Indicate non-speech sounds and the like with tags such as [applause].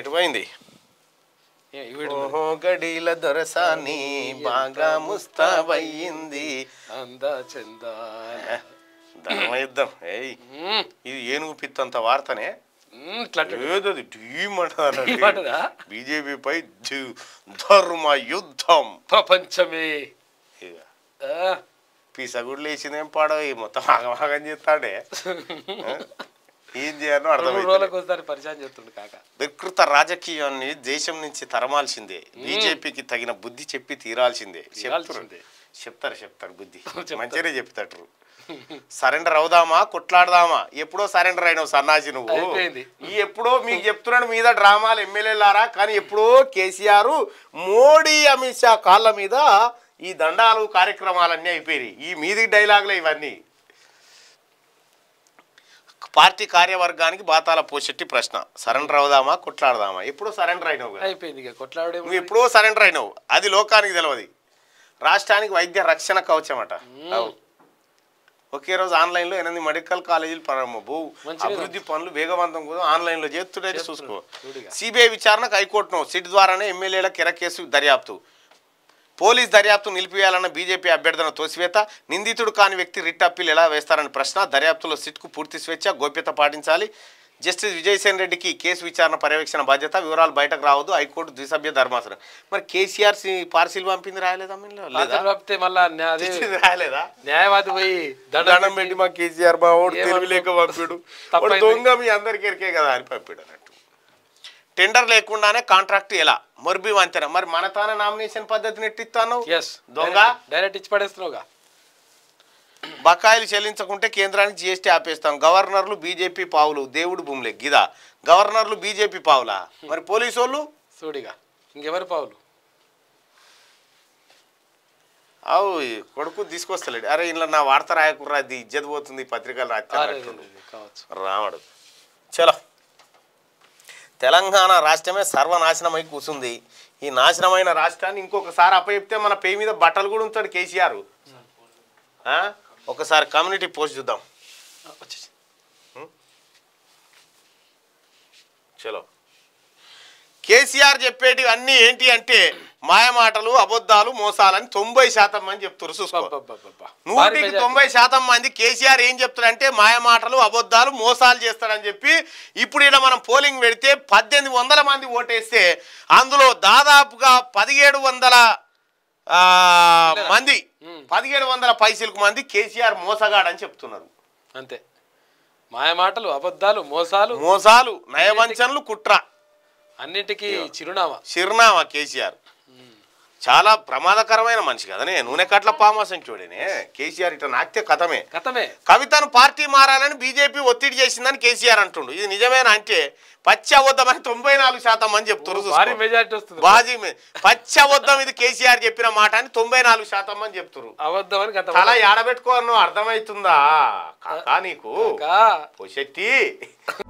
ఎటుపోయింది ఓహో గడిల దొరసాని బాగా ముస్తాబయ్యింది అందా చందా ధర్మయుద్ధం ఏయ్ ఇది ఏనుగు పిత్తంత వార్తనే ఏదో బీజేపీపై ధర్మ యుద్ధం ప్రపంచమే పిసగుడు లేచిందేం పాడవు మొత్తం ఆగమాగం చేస్తాడే [laughs] ఏం చేయాలో అర్థమైంది పరిచయం కాక వికృత రాజకీయాన్ని దేశం నుంచి తరమాల్సిందే బీజేపీకి తగిన బుద్ధి చెప్పి తీరాల్సిందే చెప్తారు చెప్తారు బుద్ధి [laughs] మంచిగానే చెప్తారు సరెండర్ అవుదామా కొట్లాడదామా ఎప్పుడో సరెండర్ అయినావు సన్నాసి నువ్వు ఈ ఎప్పుడో మీకు చెప్తున్నాడు మీద డ్రామాలు ఎమ్మెల్యేలారా కానీ ఎప్పుడో కేసీఆర్ మోడీ అమిత్ షా కాళ్ళ మీద ఈ దండాలు కార్యక్రమాలన్నీ అయిపోయినాయి ఈ మీది డైలాగులు ఇవన్నీ పార్టీ కార్యవర్గానికి బాతాల పోషెట్టి ప్రశ్న సరెండర్ అవుదామా కొట్లాడదామా ఎప్పుడో సరెండర్ అయినావు అయిపోయింది కొట్లాడే నువ్వు ఎప్పుడో సరెండర్ అయినావు అది లోకానికి తెలియదు రాష్ట్రానికి వైద్య రక్షణ కవచమట ఒకే రోజు ఆన్లైన్లో ఎనిమిది మెడికల్ కాలేజీలు ప్రారంభమవు అభివృద్ధి పనులు వేగవంతం కోసం ఆన్లైన్లో చేస్తుండే చూసుకో సిబిఐ విచారణకు హైకోర్టును సిట్ ద్వారానే ఎమ్మెల్యేల కిరకేసు దర్యాప్తు పోలీస్ దర్యాప్తు నిలిపివేయాలన్న బీజేపీ అభ్యర్థన తోసివేత నిందితుడు కాని వ్యక్తి రిట్ అప్పీల్ ఎలా వేస్తారని ప్రశ్న దర్యాప్తులో సిట్కు పూర్తి స్వేచ్ఛ గోప్యత పాటించాలి జస్టిస్ విజయసేన్ రెడ్డికి కేసు విచారణ పర్యవేక్షణ బాధ్యత వివరాలు బయటకు రావద్దు హైకోర్టు ద్విసభ్య ధర్మాసనం మరి కేసీఆర్ పార్సిల్ పంపింది రాయలేదా మళ్ళీ రాయలేదా న్యాయవాది కేసీఆర్ దొంగ మీ అందరికీ కదా అని అన్నట్టు టెండర్ లేకుండానే కాంట్రాక్ట్ ఎలా మొర్బి వంతెన మరి మన తాన నామినేషన్ పద్ధతిని ఎట్టిస్తాను దొంగ డైరెక్ట్ ఇచ్చి పడేస్తున్నావుగా బకాయిలు చెల్లించకుంటే కేంద్రానికి జిఎస్టీ ఆపేస్తాం గవర్నర్లు బీజేపీ పావులు దేవుడు భూములే గిదా గవర్నర్లు బీజేపీ పావులా మరి పోలీసు వాళ్ళు చూడిగా ఇంకెవరు పావులు అవు కొడుకు తీసుకొస్తలేడు అరే ఇంట్లో నా వార్త రాయకుండా అది ఇజ్జత్ పోతుంది పత్రికలు రాత్రి రావడు చలో తెలంగాణ రాష్ట్రమే సర్వనాశనమై కూర్చుంది ఈ నాశనమైన రాష్ట్రాన్ని ఇంకొకసారి అప్పచెప్తే మన పే మీద బట్టలు కూడా ఉంటాడు కేసీఆర్ ఒకసారి కమ్యూనిటీ పోస్ట్ చూద్దాం చలో కేసీఆర్ చెప్పేటివి అన్నీ ఏంటి అంటే మాయమాటలు అబద్ధాలు మోసాలని తొంభై శాతం మంది చెప్తారు చూసుకో నూటికి తొంభై శాతం మంది కేసీఆర్ ఏం చెప్తారంటే మాయమాటలు అబద్ధాలు మోసాలు చేస్తారని చెప్పి ఇప్పుడు ఇలా మనం పోలింగ్ పెడితే పద్దెనిమిది వందల మంది ఓటేస్తే అందులో దాదాపుగా పదిహేడు వందల మంది పదిహేడు వందల పైసలకు మంది కేసీఆర్ మోసగాడని చెప్తున్నారు అంతే మాయమాటలు అబద్ధాలు మోసాలు మోసాలు నయవంచనలు కుట్ర అన్నిటికీ చిరునామా చిరునామా కేసీఆర్ చాలా ప్రమాదకరమైన మనిషి కదనే నూనె కట్ల పామాసం చూడనే కేసీఆర్ ఇట్లా నాకితే కథమే కథమే కవితను పార్టీ మారాలని బీజేపీ ఒత్తిడి చేసిందని కేసీఆర్ అంటుండు ఇది నిజమేనా అంటే పచ్చి అని తొంభై నాలుగు శాతం మంది చెప్తున్నారు మెజార్టీ వస్తుంది పచ్చి పచ్చవద్దం ఇది కేసీఆర్ చెప్పిన మాట అని తొంభై నాలుగు శాతం మంది చెప్తున్నారు అవద్దమని అలా ఏడబెట్టుకోను అర్థమవుతుందా కా నీకు శెట్టి